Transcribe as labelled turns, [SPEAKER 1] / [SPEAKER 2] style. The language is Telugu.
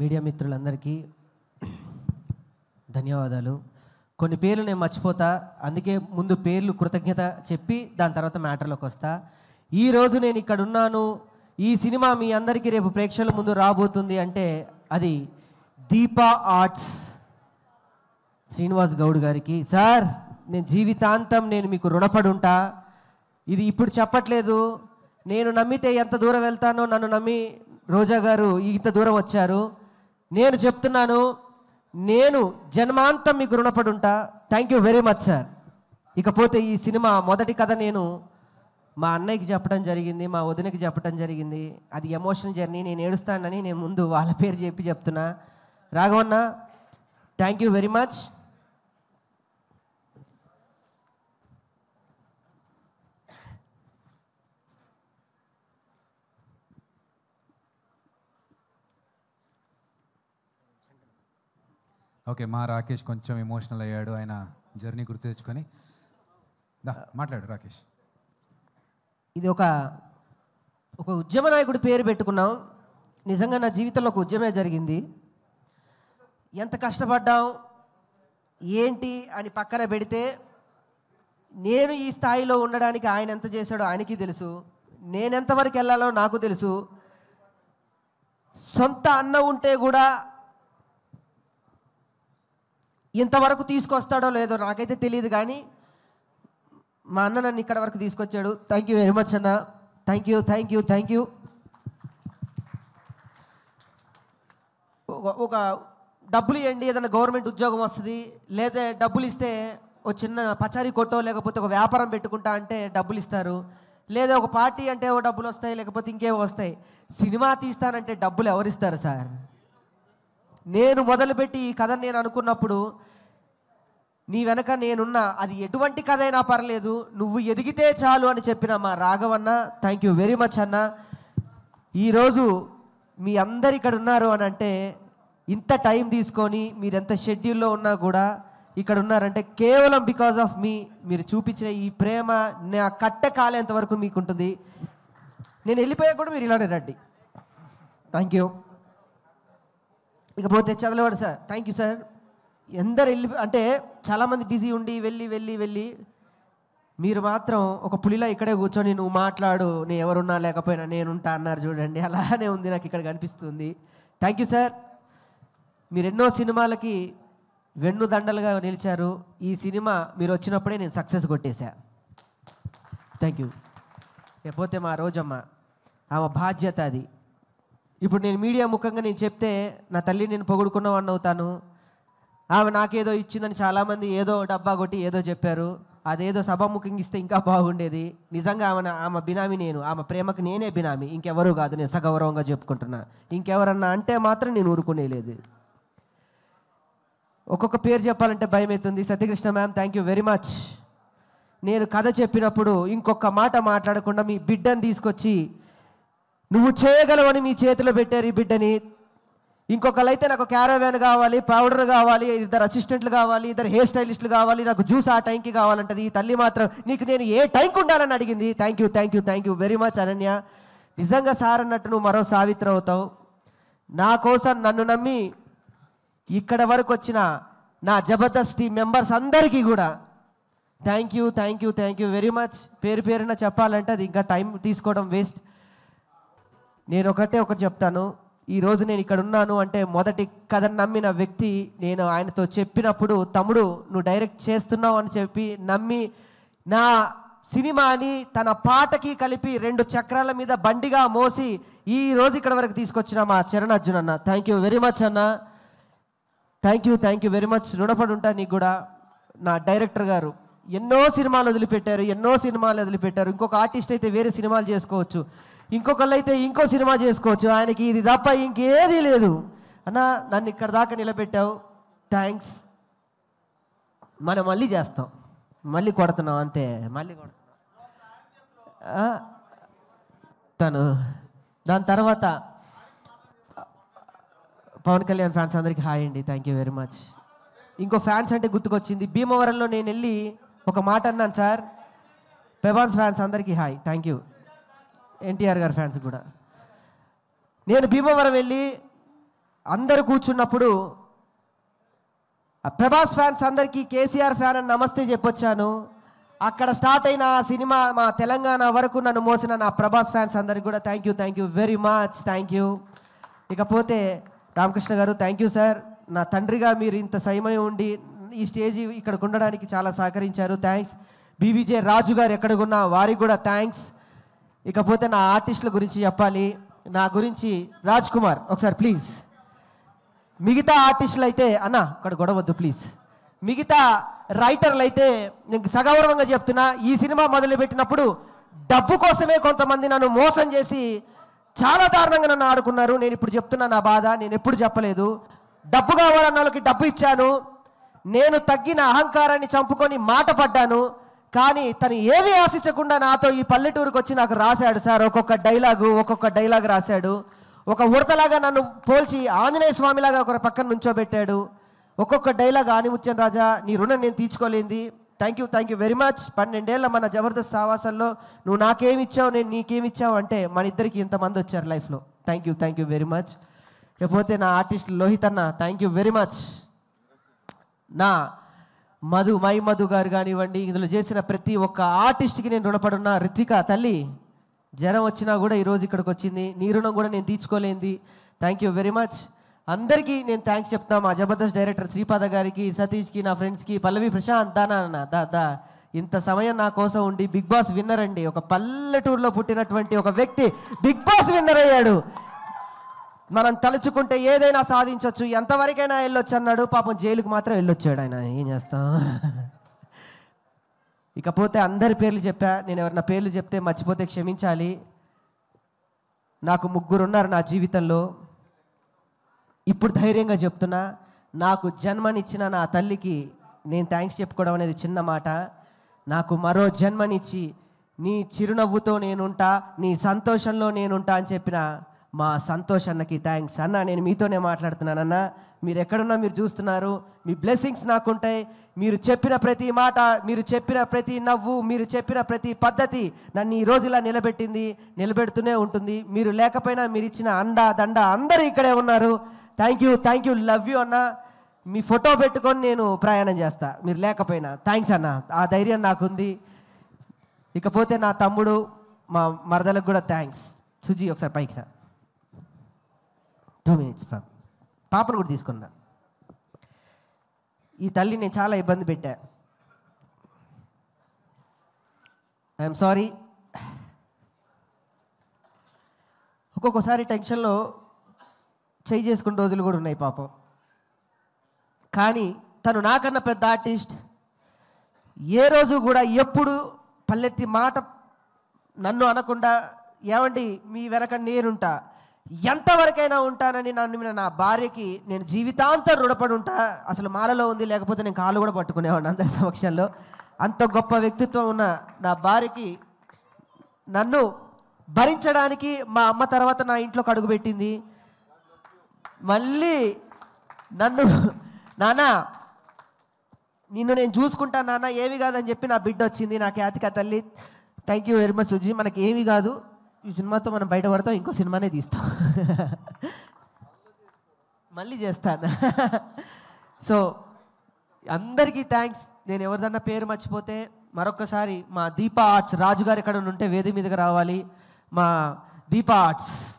[SPEAKER 1] మీడియా మిత్రులందరికీ ధన్యవాదాలు కొన్ని పేర్లు నేను మర్చిపోతా అందుకే ముందు పేర్లు కృతజ్ఞత చెప్పి దాని తర్వాత మ్యాటర్లోకి వస్తా ఈరోజు నేను ఇక్కడ ఉన్నాను ఈ సినిమా మీ అందరికీ రేపు ప్రేక్షకుల ముందు రాబోతుంది అంటే అది దీపా ఆర్ట్స్ శ్రీనివాస్ గౌడ్ గారికి సార్ నేను జీవితాంతం నేను మీకు రుణపడి ఉంటా ఇది ఇప్పుడు చెప్పట్లేదు నేను నమ్మితే ఎంత దూరం వెళ్తానో నన్ను నమ్మి రోజా గారు ఇంత దూరం వచ్చారు నేను చెప్తున్నాను నేను జన్మాంతం మీకు రుణపడి ఉంటా thank you very much sir ఇకపోతే ఈ సినిమా మొదటి కథ నేను మా అన్నయ్యకి చెప్పడం జరిగింది మా వదినకి చెప్పడం జరిగింది అది ఎమోషనల్ జర్నీ నేను ఏడుస్తానని నేను ముందు వాళ్ళ పేరు చెప్పి చెప్తున్నా Raghavanna thank you very much okay మా రాకేష్ కొంచెం ఎమోషనల్ అయ్యాడు ఆయన జర్నీ గుర్తు తెచ్చుకొని మాట్లాడు రాకేష్ ఇది ఒక ఒక ఉద్యమ నాయకుడు పేరు పెట్టుకున్నాం నిజంగా నా జీవితంలో ఒక ఉద్యమే జరిగింది ఎంత కష్టపడ్డాం ఏంటి అని పక్కన పెడితే నేను ఈ స్థాయిలో ఉండడానికి ఆయన ఎంత చేశాడో ఆయనకి తెలుసు నేనెంతవరకు వెళ్ళాలో నాకు తెలుసు సొంత అన్న ఉంటే కూడా ఇంతవరకు తీసుకొస్తాడో లేదో నాకైతే తెలియదు కానీ మా అన్న నన్ను ఇక్కడ వరకు తీసుకొచ్చాడు థ్యాంక్ యూ వెరీ మచ్ అన్న thank you thank you thank you ఒక డబ్బులు ఇవ్వండి ఏదైనా గవర్నమెంట్ ఉద్యోగం వస్తుంది లేదా డబ్బులు ఇస్తే ఒక చిన్న పచారీ కొట్టో లేకపోతే ఒక వ్యాపారం పెట్టుకుంటా అంటే డబ్బులు ఇస్తారు లేదా ఒక పార్టీ అంటే ఓ డబ్బులు వస్తాయి లేకపోతే ఇంకేవో వస్తాయి సినిమా తీస్తానంటే డబ్బులు ఎవరిస్తారు సార్ నేను మొదలుపెట్టి ఈ కథను నేను అనుకున్నప్పుడు నీ వెనక నేనున్నా అది ఎటువంటి కథ అయినా పర్లేదు నువ్వు ఎదిగితే చాలు అని చెప్పిన మా Raghavanna thank you very much అన్న ఈరోజు మీ అందరు ఇక్కడ ఉన్నారు అని అంటే ఇంత టైం తీసుకొని మీరు ఎంత షెడ్యూల్లో ఉన్నా కూడా ఇక్కడ ఉన్నారంటే కేవలం బికాజ్ ఆఫ్ మీ మీరు చూపించిన ఈ ప్రేమ నా కట్ట కాలేంత వరకు మీకుంటుంది నేను వెళ్ళిపోయాక కూడా మీరు ఇలానే రండి థ్యాంక్ యూ ఇకపోతే Chadalavada sir thank you sir ఎందరు వెళ్ళి అంటే చాలామంది బిజీ ఉండి వెళ్ళి వెళ్ళి వెళ్ళి మీరు మాత్రం ఒక పులిలా ఇక్కడే కూర్చొని నువ్వు మాట్లాడు నేను ఎవరున్నా లేకపోయినా నేనుంటా అన్నారు చూడండి అలానే ఉంది నాకు ఇక్కడ కనిపిస్తుంది థ్యాంక్ యూ సార్ మీరు ఎన్నో సినిమాలకి వెన్నుదండలుగా నిలిచారు ఈ సినిమా మీరు వచ్చినప్పుడే నేను సక్సెస్ కొట్టేశా థ్యాంక్ యూ లేకపోతే మా రోజమ్మ ఆమె బాధ్యత అది ఇప్పుడు నేను మీడియా ముఖంగా నేను చెప్తే నా తల్లి నేను పొగుడుకున్న వాడిని అవుతాను ఆమె నాకేదో ఇచ్చిందని చాలామంది ఏదో డబ్బా కొట్టి ఏదో చెప్పారు అదేదో సభాముఖంగా ఇస్తే ఇంకా బాగుండేది నిజంగా ఆమె ఆమె బినామి నేను ఆమె ప్రేమకు నేనే బినామి ఇంకెవరూ కాదు నేను సగౌరవంగా చెప్పుకుంటున్నా ఇంకెవరన్నా అంటే మాత్రం నేను ఊరుకునేలేదు ఒక్కొక్క పేరు చెప్పాలంటే భయం అవుతుంది Satyakrishna ma'am thank you very much నేను కథ చెప్పినప్పుడు ఇంకొక మాట మాట్లాడకుండా మీ బిడ్డను తీసుకొచ్చి నువ్వు చేయగలవని మీ చేతిలో పెట్టారు ఈ బిడ్డని ఇంకొకరైతే నాకు క్యారవ్యాన్ కావాలి పౌడర్ కావాలి ఇద్దరు అసిస్టెంట్లు కావాలి ఇద్దరు హెయిర్ స్టైలిస్టులు కావాలి నాకు జ్యూస్ ఆ టైంకి కావాలంటది ఈ తల్లి మాత్రం నీకు నేను ఏ టైంకి ఉండాలని అడిగింది thank you thank you thank you very much Ananya నిజంగా సార్ అన్నట్టు నువ్వు మరో సావిత్రి అవుతావు నా కోసం నన్ను నమ్మి ఇక్కడ వరకు వచ్చిన నా జబర్దస్త్ టీం మెంబర్స్ అందరికీ కూడా thank you thank you thank you very much పేరు పేరున చెప్పాలంటే అది ఇంకా టైం తీసుకోవడం వేస్ట్ నేను ఒకటే ఒకటి చెప్తాను ఈరోజు నేను ఇక్కడ ఉన్నాను అంటే మొదటి కథను నమ్మిన వ్యక్తి నేను ఆయనతో చెప్పినప్పుడు తమ్ముడు నువ్వు డైరెక్ట్ చేస్తున్నావు అని చెప్పి నమ్మి నా సినిమాని తన పాటకి కలిపి రెండు చక్రాల మీద బండిగా మోసి ఈ రోజు ఇక్కడ వరకు తీసుకొచ్చిన మా చరణ్ అర్జున్ అన్న థ్యాంక్ యూ వెరీ మచ్ అన్న thank you thank you very much రుణపడి ఉంటా నీకు కూడా నా డైరెక్టర్ గారు ఎన్నో సినిమాలు వదిలిపెట్టారు ఎన్నో సినిమాలు వదిలిపెట్టారు ఇంకొక ఆర్టిస్ట్ అయితే వేరే సినిమాలు చేసుకోవచ్చు ఇంకొకళ్ళైతే ఇంకో సినిమా చేసుకోవచ్చు ఆయనకి ఇది తప్ప ఇంకేదీ లేదు అన్న నన్ను ఇక్కడ దాకా నిలబెట్టావు థ్యాంక్స్ మనం మళ్ళీ చేస్తాం మళ్ళీ కొడుతున్నాం అంతే మళ్ళీ కొడుతున్నాం తను దాని తర్వాత పవన్ కళ్యాణ్ ఫ్యాన్స్ అందరికీ హాయ్ అండి థ్యాంక్ యూ వెరీ మచ్ ఇంకో ఫ్యాన్స్ అంటే గుర్తుకొచ్చింది భీమవరంలో నేను వెళ్ళి ఒక మాట అన్నాను సార్ పెబాన్స్ ఫ్యాన్స్ అందరికీ హాయ్ థ్యాంక్ యూ ఎన్టీఆర్ గారి ఫ్యాన్స్ కూడా నేను భీమవరం వెళ్ళి అందరు కూర్చున్నప్పుడు ప్రభాస్ ఫ్యాన్స్ అందరికీ కేసీఆర్ ఫ్యాన్ అని నమస్తే చెప్పొచ్చాను అక్కడ స్టార్ట్ అయిన ఆ సినిమా మా తెలంగాణ వరకు నన్ను మోసిన నా ప్రభాస్ ఫ్యాన్స్ అందరికి కూడా thank you thank you very much thank you ఇకపోతే రామకృష్ణ గారు థ్యాంక్ యూ సార్ నా తండ్రిగా మీరు ఇంత సైమయం ఉండి ఈ స్టేజ్ ఇక్కడ ఉండడానికి చాలా సహకరించారు థ్యాంక్స్ బీబీజే రాజు గారు ఉన్నా వారికి కూడా థ్యాంక్స్ ఇకపోతే నా ఆర్టిస్టుల గురించి చెప్పాలి నా గురించి రాజ్ కుమార్ ఒకసారి ప్లీజ్ మిగతా ఆర్టిస్టులు అయితే అన్న అక్కడ గొడవద్దు ప్లీజ్ మిగతా రైటర్లు అయితే నేను సగౌరవంగా చెప్తున్నా ఈ సినిమా మొదలుపెట్టినప్పుడు డబ్బు కోసమే కొంతమంది నన్ను మోసం చేసి చాలా దారుణంగా నన్ను ఆడుకున్నారు నేను ఇప్పుడు చెప్తున్నా నా బాధ నేను ఎప్పుడు చెప్పలేదు డబ్బు కావాలన్న వాళ్ళకి డబ్బు ఇచ్చాను నేను తగ్గిన అహంకారాన్ని చంపుకొని మాట పడ్డాను కానీ తను ఏవి ఆశించకుండా నాతో ఈ పల్లెటూరుకు వచ్చి నాకు రాశాడు సార్ ఒక్కొక్క డైలాగు ఒక్కొక్క డైలాగ్ రాశాడు ఒక ఉడతలాగా నన్ను పోల్చి ఆంజనేయ స్వామిలాగా ఒక పక్కన నుంచోబెట్టాడు ఒక్కొక్క డైలాగ్ ఆనిముచ్చం రాజా నీ రుణం నేను తీర్చుకోలేంది thank you thank you very much పన్నెండేళ్ళ మన జబర్దస్త్ సావాసంలో నువ్వు ఇచ్చావు నేను నీకేమిచ్చావు అంటే మన ఇద్దరికి ఇంతమంది వచ్చారు లైఫ్లో thank you thank you very much లేకపోతే నా ఆర్టిస్ట్ లోహిత్ అన్న థ్యాంక్ యూ వెరీ మచ్ నా మధు మై మధు గారు కానివ్వండి ఇందులో చేసిన ప్రతి ఒక్క ఆర్టిస్ట్కి నేను రుణపడున్న రితిక తల్లి జ్వరం వచ్చినా కూడా ఈరోజు ఇక్కడికి వచ్చింది నీ రుణం కూడా నేను తీర్చుకోలేంది థ్యాంక్ యూ వెరీ మచ్ అందరికీ నేను థ్యాంక్స్ చెప్తాను మా జబర్దస్త్ డైరెక్టర్ శ్రీపాద గారికి సతీష్కి నా ఫ్రెండ్స్కి పల్లవి ప్రశాంత్ దానా దా దా ఇంత సమయం నా కోసం ఉండి బిగ్ బాస్ విన్నర్ అండి ఒక పల్లెటూరులో పుట్టినటువంటి ఒక వ్యక్తి బిగ్ బాస్ విన్నర్ అయ్యాడు మనం తలుచుకుంటే ఏదైనా సాధించవచ్చు ఎంతవరకైనా వెళ్ళొచ్చు అన్నాడు పాపం జైలుకు మాత్రం వెళ్ళొచ్చాడు ఆయన ఏం చేస్తాం ఇకపోతే అందరి పేర్లు చెప్పా నేను ఎవరైనా పేర్లు చెప్తే మర్చిపోతే క్షమించాలి నాకు ముగ్గురు ఉన్నారు నా జీవితంలో ఇప్పుడు ధైర్యంగా చెప్తున్నా నాకు జన్మనిచ్చిన నా తల్లికి నేను థ్యాంక్స్ చెప్పుకోవడం అనేది చిన్న మాట నాకు మరో జన్మనిచ్చి నీ చిరునవ్వుతో నేనుంటా నీ సంతోషంలో నేనుంటా అని చెప్పిన మా సంతోష్ అన్నకి థ్యాంక్స్ అన్న నేను మీతోనే మాట్లాడుతున్నానన్న మీరు ఎక్కడున్నా మీరు చూస్తున్నారు మీ బ్లెస్సింగ్స్ నాకుంటాయి మీరు చెప్పిన ప్రతి మాట మీరు చెప్పిన ప్రతి నవ్వు మీరు చెప్పిన ప్రతి పద్ధతి నన్ను ఈ రోజు ఇలా నిలబెట్టింది నిలబెడుతూనే ఉంటుంది మీరు లేకపోయినా మీరు ఇచ్చిన అండ దండ అందరూ ఇక్కడే ఉన్నారు thank you thank you love you అన్న మీ ఫోటో పెట్టుకొని నేను ప్రయాణం చేస్తా మీరు లేకపోయినా థ్యాంక్స్ అన్న ఆ ధైర్యం నాకుంది ఇకపోతే నా తమ్ముడు మా మరదలకు కూడా థ్యాంక్స్ సుజీ ఒకసారి పైకి రా టూ మినిట్స్ పాప పాపను కూడా తీసుకున్నా ఈ తల్లి నేను చాలా ఇబ్బంది పెట్టా ఐఎమ్ సారీ ఒక్కొక్కసారి టెన్షన్లో చేయి చేసుకున్న రోజులు కూడా ఉన్నాయి పాపం కానీ తను నాకన్నా పెద్ద ఆర్టిస్ట్ ఏ రోజు కూడా ఎప్పుడు పల్లెత్తి మాట నన్ను అనకుండా ఏమండి మీ వెనక నేనుంటా ఎంతవరకైనా ఉంటానని నన్ను నా భార్యకి నేను జీవితాంతం రుణపడి ఉంటా అసలు మాలలో ఉంది లేకపోతే నేను కాలు కూడా పట్టుకునేవాడిని అందరి సమక్షంలో అంత గొప్ప వ్యక్తిత్వం ఉన్న నా భార్యకి నన్ను భరించడానికి మా అమ్మ తర్వాత నా ఇంట్లో కడుగు పెట్టింది మళ్ళీ నన్ను నానా నిన్ను నేను చూసుకుంటా నాన్న ఏమి కాదని చెప్పి నా బిడ్డ వచ్చింది నా ఖ్యాతిక తల్లి thank you very much Suji మనకి ఏమి కాదు ఈ సినిమాతో మనం బయటపడతాం ఇంకో సినిమానే తీస్తాం మళ్ళీ చేస్తాను సో అందరికీ థ్యాంక్స్ నేను ఎవరిదన్నా పేరు మర్చిపోతే మరొకసారి మా దీపా ఆర్ట్స్ రాజుగారు ఎక్కడ ఉంటే వేది మీదకి రావాలి మా దీపా ఆర్ట్స్